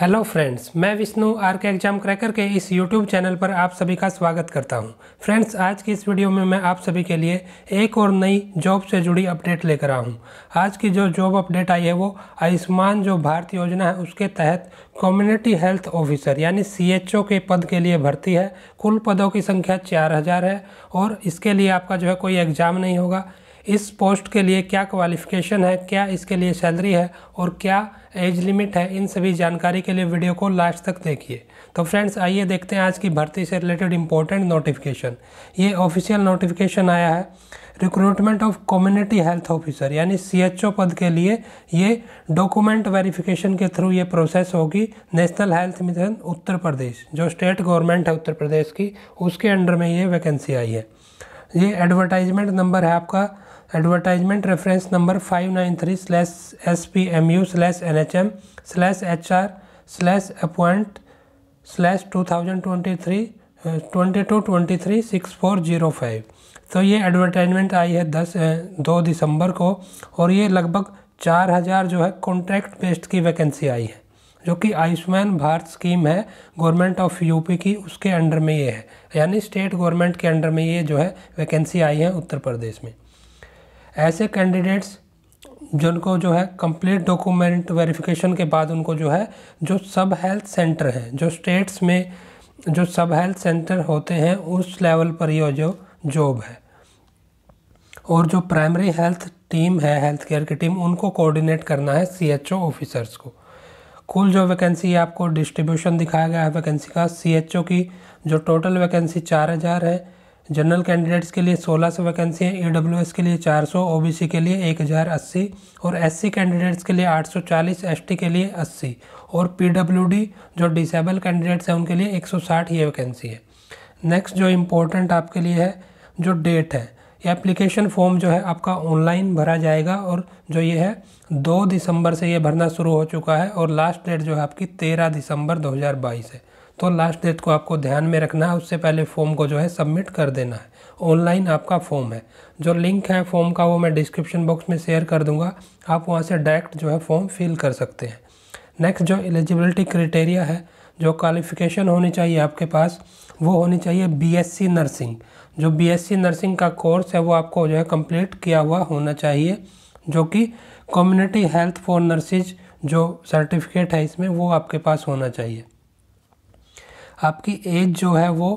hello friends मैं Vishnu R K exam cracker के इस यूट्यूब चैनल पर आप सभी का स्वागत करता हूं फ्रेंड्स आज की इस वीडियो में मैं आप सभी के लिए एक और नई जॉब से जुड़ी अपडेट लेकर आया हूं आज की जो जॉब अपडेट आई है वो आयुष्मान जो भारत योजना है उसके तहत कम्युनिटी हेल्थ ऑफिसर यानी सी के पद के लिए भर्ती है कुल पदों की संख्या चार है और इसके लिए आपका जो है कोई एग्ज़ाम नहीं होगा इस पोस्ट के लिए क्या क्वालिफ़िकेशन है क्या इसके लिए सैलरी है और क्या एज लिमिट है इन सभी जानकारी के लिए वीडियो को लास्ट तक देखिए तो फ्रेंड्स आइए देखते हैं आज की भर्ती से रिलेटेड इंपॉर्टेंट नोटिफिकेशन ये ऑफिशियल नोटिफिकेशन आया है recruitment of community health officer यानी सीएचओ पद के लिए ये डॉक्यूमेंट वेरिफिकेशन के थ्रू ये प्रोसेस होगी national health mission Uttar Pradesh जो स्टेट गवर्नमेंट है उत्तर प्रदेश की उसके अंडर में ये वैकेंसी आई है ये एडवर्टाइजमेंट नंबर है आपका advertisement reference number five nine three slash S P M U slash N H M slash H R slash appoint slash two thousand twenty three twenty two twenty three six four zero five तो ये advertisement आई है दस uh, दो दिसंबर को और ये लगभग चार हज़ार जो है कॉन्ट्रैक्ट बेस्ड की वैकेंसी आई है जो कि आयुष्मान भारत स्कीम है गवर्नमेंट ऑफ यूपी की उसके अंडर में ये है यानी स्टेट गवर्नमेंट के अंडर में ये जो है वैकेंसी आई है उत्तर प्रदेश में ऐसे कैंडिडेट्स जिनको जो है कंप्लीट डॉक्यूमेंट वेरिफिकेशन के बाद उनको जो है जो सब हेल्थ सेंटर हैं जो स्टेट्स में जो सब हेल्थ सेंटर होते हैं उस लेवल पर ये जो जॉब है और जो प्राइमरी हेल्थ टीम है हेल्थ केयर की टीम उनको कोऑर्डिनेट करना है सीएचओ ऑफिसर्स को कुल जो वैकेंसी है आपको डिस्ट्रीब्यूशन दिखाया गया है वैकेंसी का सीएचओ की जो टोटल वैकेंसी चार हज़ार है जनरल कैंडिडेट्स के लिए 1600 वैकेंसी हैं ईडब्ल्यूएस के लिए 400 ओबीसी के लिए 1080 और एससी कैंडिडेट्स के लिए 840 एसटी के लिए 80 और पीडब्ल्यूडी जो डिसेबल कैंडिडेट्स हैं उनके लिए 160 ये वैकेंसी है नेक्स्ट जो इम्पोर्टेंट आपके लिए है जो डेट है ये एप्लीकेशन फॉर्म जो है आपका ऑनलाइन भरा जाएगा और जो ये है दो दिसंबर से ये भरना शुरू हो चुका है और लास्ट डेट जो है आपकी तेरह दिसंबर बाईस है तो लास्ट डेट को आपको ध्यान में रखना है उससे पहले फॉर्म को जो है सबमिट कर देना है ऑनलाइन आपका फॉर्म है जो लिंक है फॉर्म का वो मैं डिस्क्रिप्शन बॉक्स में शेयर कर दूंगा आप वहाँ से डायरेक्ट जो है फॉर्म फिल कर सकते हैं नेक्स्ट जो एलिजिबिलिटी क्राइटेरिया है जो क्वालिफिकेशन होनी चाहिए आपके पास वो होनी चाहिए बी नर्सिंग जो बी नर्सिंग का कोर्स है वो आपको जो है कम्प्लीट किया हुआ होना चाहिए जो कि कम्युनिटी हेल्थ फॉर नर्सिज जो सर्टिफिकेट है इसमें वो आपके पास होना चाहिए आपकी एज जो है वो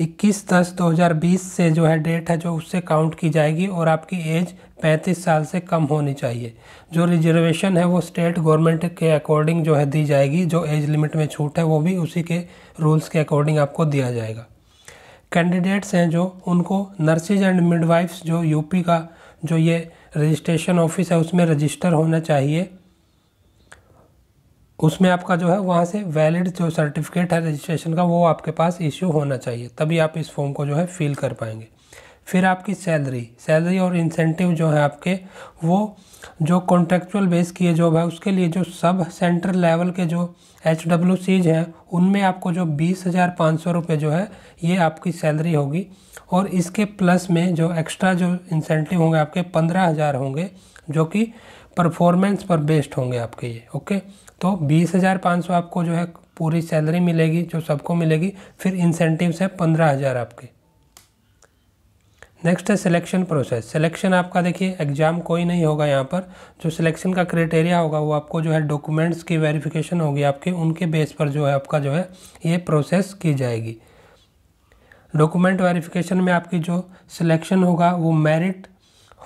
21 दस 2020 से जो है डेट है जो उससे काउंट की जाएगी और आपकी एज 35 साल से कम होनी चाहिए जो रिजर्वेशन है वो स्टेट गवर्नमेंट के अकॉर्डिंग जो है दी जाएगी जो एज लिमिट में छूट है वो भी उसी के रूल्स के अकॉर्डिंग आपको दिया जाएगा कैंडिडेट्स हैं जो उनको नर्सिज एंड मिडवाइफ्स जो यूपी का जो ये रजिस्ट्रेशन ऑफिस है उसमें रजिस्टर होना चाहिए उसमें आपका जो है वहाँ से वैलिड जो सर्टिफिकेट है रजिस्ट्रेशन का वो आपके पास इश्यू होना चाहिए तभी आप इस फॉर्म को जो है फिल कर पाएंगे फिर आपकी सैलरी सैलरी और इंसेंटिव जो है आपके वो जो कॉन्ट्रेक्चुअल बेस किए जॉब है उसके लिए जो सब सेंटर लेवल के जो एच डब्ल्यू सीज हैं उनमें आपको जो बीस हज़ार पाँच सौ रुपये जो है ये आपकी सैलरी होगी और इसके प्लस में जो एक्स्ट्रा जो इंसेंटिव होंगे आपके पंद्रह हज़ार होंगे जो कि परफॉर्मेंस पर बेस्ड होंगे आपके ये ओके तो बीस हज़ार पाँच सौ आपको जो है पूरी सैलरी मिलेगी जो सबको मिलेगी फिर इंसेंटिवस है पंद्रह हज़ार आपके नेक्स्ट है सिलेक्शन प्रोसेस सिलेक्शन आपका देखिए एग्ज़ाम कोई नहीं होगा यहाँ पर जो सिलेक्शन का क्राइटेरिया होगा वो आपको जो है डॉक्यूमेंट्स की वेरिफिकेशन होगी आपके उनके बेस पर जो है आपका जो है ये प्रोसेस की जाएगी डॉक्यूमेंट वेरिफिकेशन में आपकी जो सिलेक्शन होगा वो मेरिट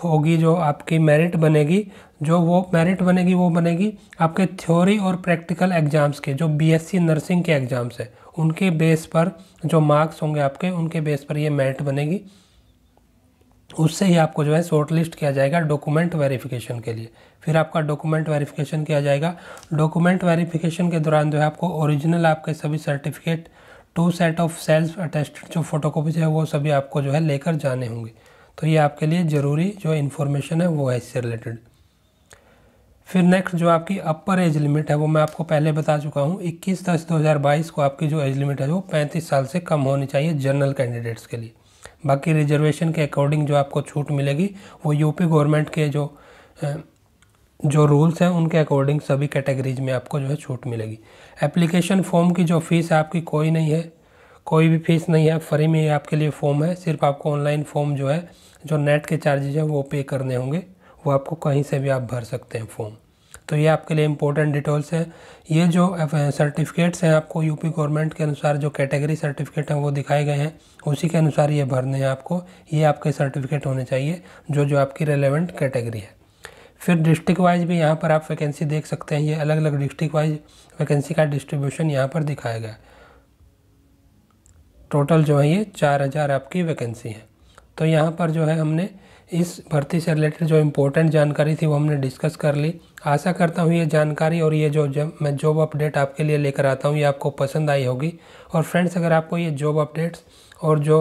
होगी जो आपकी मेरिट बनेगी जो वो मेरिट बनेगी वो बनेगी आपके थ्योरी और प्रैक्टिकल एग्ज़ाम्स के जो बीएससी नर्सिंग के एग्ज़ाम्स हैं उनके बेस पर जो मार्क्स होंगे आपके उनके बेस पर ये मेरिट बनेगी उससे ही आपको जो है शॉर्ट लिस्ट किया जाएगा डॉक्यूमेंट वेरिफिकेशन के लिए फिर आपका डॉक्यूमेंट वेरिफिकेशन किया जाएगा डॉक्यूमेंट वेरिफिकेशन के दौरान जो है आपको ओरिजिनल आपके सभी certificate two set of self attested जो फोटोकॉपीज है वो सभी आपको जो है लेकर जाने होंगे तो ये आपके लिए ज़रूरी जो इन्फॉर्मेशन है वो है इससे रिलेटेड फिर नेक्स्ट जो आपकी अपर एज लिमिट है वो मैं आपको पहले बता चुका हूँ 21 दस 2022 को आपकी जो एज लिमिट है वो 35 साल से कम होनी चाहिए जनरल कैंडिडेट्स के लिए बाकी रिजर्वेशन के अकॉर्डिंग जो आपको छूट मिलेगी वो यूपी गवर्नमेंट के जो जो रूल्स हैं उनके अकॉर्डिंग सभी कैटेगरीज में आपको जो है छूट मिलेगी एप्लीकेशन फॉर्म की जो फीस है आपकी कोई नहीं है कोई भी फीस नहीं है फ्री में ये आपके लिए फॉर्म है सिर्फ आपको ऑनलाइन फॉर्म जो है जो नेट के चार्जेज हैं वो पे करने होंगे वो आपको कहीं से भी आप भर सकते हैं फॉर्म तो ये आपके लिए इम्पोर्टेंट डिटेल्स हैं ये जो सर्टिफिकेट्स हैं आपको यूपी गवर्नमेंट के अनुसार जो कैटेगरी सर्टिफिकेट हैं वो दिखाए गए हैं उसी के अनुसार ये भरने हैं आपको ये आपके सर्टिफिकेट होने चाहिए जो जो आपकी रेलेवेंट कैटेगरी है फिर डिस्ट्रिक्ट वाइज भी यहाँ पर आप वैकेंसी देख सकते हैं ये अलग अलग डिस्ट्रिक्ट वाइज वैकेंसी का डिस्ट्रीब्यूशन यहाँ पर दिखाया गया है टोटल जो है ये चार हज़ार आपकी वैकेंसी है तो यहाँ पर जो है हमने इस भर्ती से रिलेटेड जो इम्पोर्टेंट जानकारी थी वो हमने डिस्कस कर ली आशा करता हूँ ये जानकारी और ये जो जब मैं जॉब अपडेट आपके लिए लेकर आता हूँ ये आपको पसंद आई होगी और फ्रेंड्स अगर आपको ये जॉब अपडेट्स और जो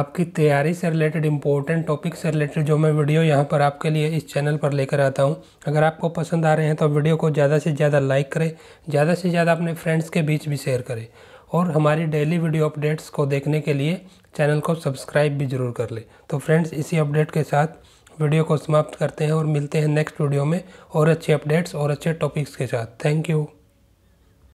आपकी तैयारी से रिलेटेड इम्पोर्टेंट टॉपिक से रिलेटेड जो मैं वीडियो यहाँ पर आपके लिए इस चैनल पर लेकर आता हूँ अगर आपको पसंद आ रहे हैं तो वीडियो को ज़्यादा से ज़्यादा लाइक करें ज़्यादा से ज़्यादा अपने फ्रेंड्स के बीच भी शेयर करें और हमारी डेली वीडियो अपडेट्स को देखने के लिए चैनल को सब्सक्राइब भी ज़रूर कर ले तो फ्रेंड्स इसी अपडेट के साथ वीडियो को समाप्त करते हैं और मिलते हैं नेक्स्ट वीडियो में और अच्छे अपडेट्स और अच्छे टॉपिक्स के साथ थैंक यू